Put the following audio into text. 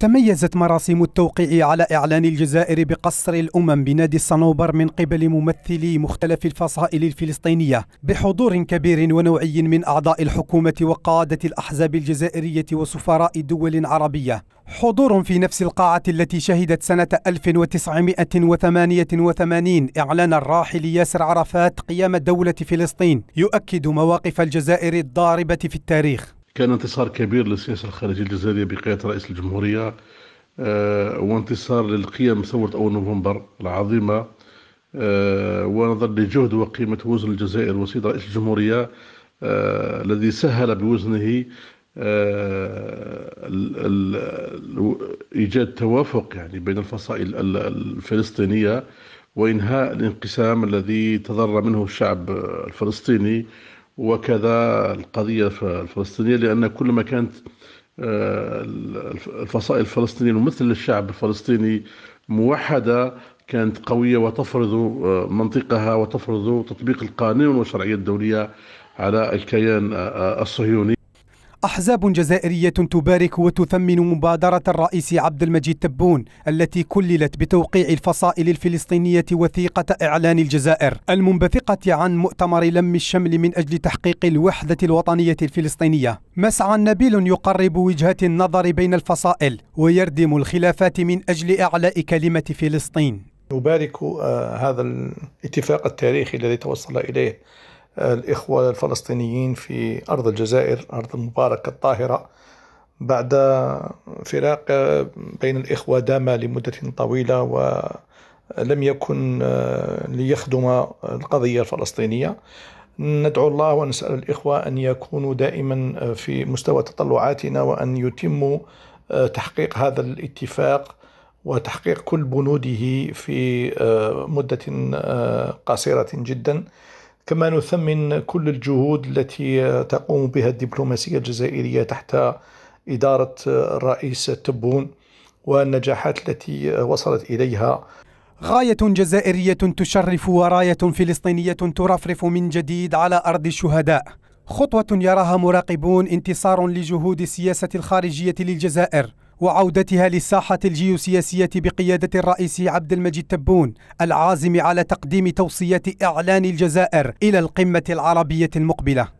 تميزت مراسم التوقيع على إعلان الجزائر بقصر الأمم بنادي الصنوبر من قبل ممثلي مختلف الفصائل الفلسطينية بحضور كبير ونوعي من أعضاء الحكومة وقادة الأحزاب الجزائرية وسفراء دول عربية حضور في نفس القاعة التي شهدت سنة 1988 إعلان الراحل ياسر عرفات قيام دولة فلسطين يؤكد مواقف الجزائر الضاربة في التاريخ كان انتصار كبير للسياسة الخارجية الجزائرية بقيادة رئيس الجمهورية آه، وانتصار للقيم ثورة أول نوفمبر العظيمة آه، ونظرا لجهد وقيمة وزن الجزائر وسيد رئيس الجمهورية آه، الذي سهل بوزنه إيجاد توافق يعني بين الفصائل الفلسطينية وإنهاء الانقسام الذي تضرر منه الشعب الفلسطيني وكذا القضية الفلسطينية لأن كل ما كانت آه، الفصائل الفلسطينية الممثلة للشعب الفلسطيني موحدة كانت قوية وتفرض آه، منطقها وتفرض تطبيق القانون والشرعية الدولية على الكيان آه، الصهيوني أحزاب جزائرية تبارك وتثمن مبادرة الرئيس عبد المجيد تبون التي كللت بتوقيع الفصائل الفلسطينية وثيقة إعلان الجزائر المنبثقة عن مؤتمر لم الشمل من أجل تحقيق الوحدة الوطنية الفلسطينية مسعى نبيل يقرب وجهة النظر بين الفصائل ويردم الخلافات من أجل إعلاء كلمة فلسطين نبارك آه، هذا الاتفاق التاريخي الذي توصل إليه الإخوة الفلسطينيين في أرض الجزائر أرض المباركة الطاهرة بعد فراق بين الإخوة دام لمدة طويلة ولم يكن آه، ليخدم القضية الفلسطينية ندعو الله ونسأل الإخوة أن يكونوا دائما في مستوى تطلعاتنا وأن يتموا آه، تحقيق هذا الاتفاق وتحقيق كل بنوده في آه، مدة قصيرة جدا كما نثمن كل الجهود التي تقوم بها الدبلوماسية الجزائرية تحت إدارة الرئيس تبون والنجاحات التي وصلت إليها غاية جزائرية تشرف وراية فلسطينية ترفرف من جديد على أرض الشهداء خطوة يراها مراقبون انتصار لجهود السياسة الخارجية للجزائر وعودتها للساحة الجيوسياسية بقيادة الرئيس عبد المجيد تبون العازم على تقديم توصية إعلان الجزائر إلى القمة العربية المقبلة